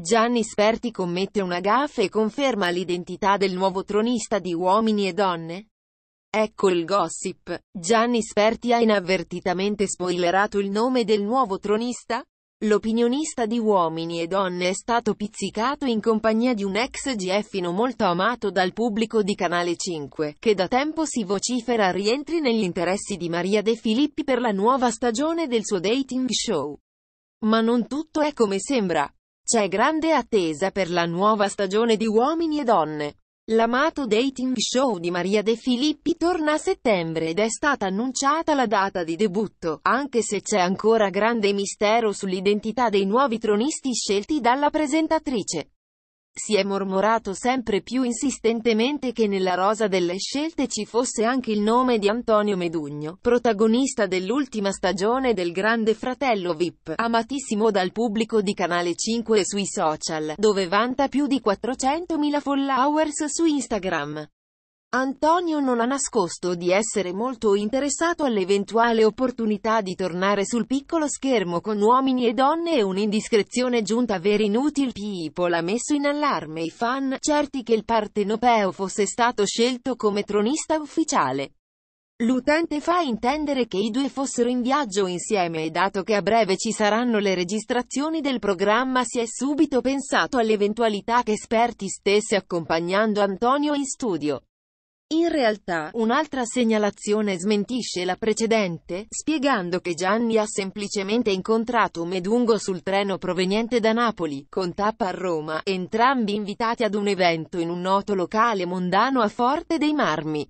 Gianni Sperti commette una gaffe e conferma l'identità del nuovo tronista di Uomini e Donne? Ecco il gossip. Gianni Sperti ha inavvertitamente spoilerato il nome del nuovo tronista? L'opinionista di Uomini e Donne è stato pizzicato in compagnia di un ex GFino molto amato dal pubblico di Canale 5, che da tempo si vocifera rientri negli interessi di Maria De Filippi per la nuova stagione del suo dating show. Ma non tutto è come sembra. C'è grande attesa per la nuova stagione di Uomini e Donne. L'amato dating show di Maria De Filippi torna a settembre ed è stata annunciata la data di debutto, anche se c'è ancora grande mistero sull'identità dei nuovi tronisti scelti dalla presentatrice. Si è mormorato sempre più insistentemente che nella rosa delle scelte ci fosse anche il nome di Antonio Medugno, protagonista dell'ultima stagione del Grande Fratello VIP, amatissimo dal pubblico di Canale 5 e sui social, dove vanta più di 400.000 followers su Instagram. Antonio non ha nascosto di essere molto interessato all'eventuale opportunità di tornare sul piccolo schermo con uomini e donne e un'indiscrezione giunta a veri inutile people ha messo in allarme i fan, certi che il partenopeo fosse stato scelto come tronista ufficiale. L'utente fa intendere che i due fossero in viaggio insieme e dato che a breve ci saranno le registrazioni del programma si è subito pensato all'eventualità che Sperti stesse accompagnando Antonio in studio. In realtà, un'altra segnalazione smentisce la precedente, spiegando che Gianni ha semplicemente incontrato Medungo sul treno proveniente da Napoli, con tappa a Roma, entrambi invitati ad un evento in un noto locale mondano a Forte dei Marmi.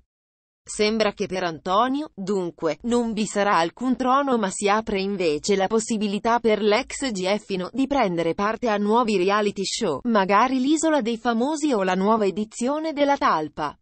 Sembra che per Antonio, dunque, non vi sarà alcun trono ma si apre invece la possibilità per l'ex Gieffino di prendere parte a nuovi reality show, magari l'isola dei famosi o la nuova edizione della Talpa.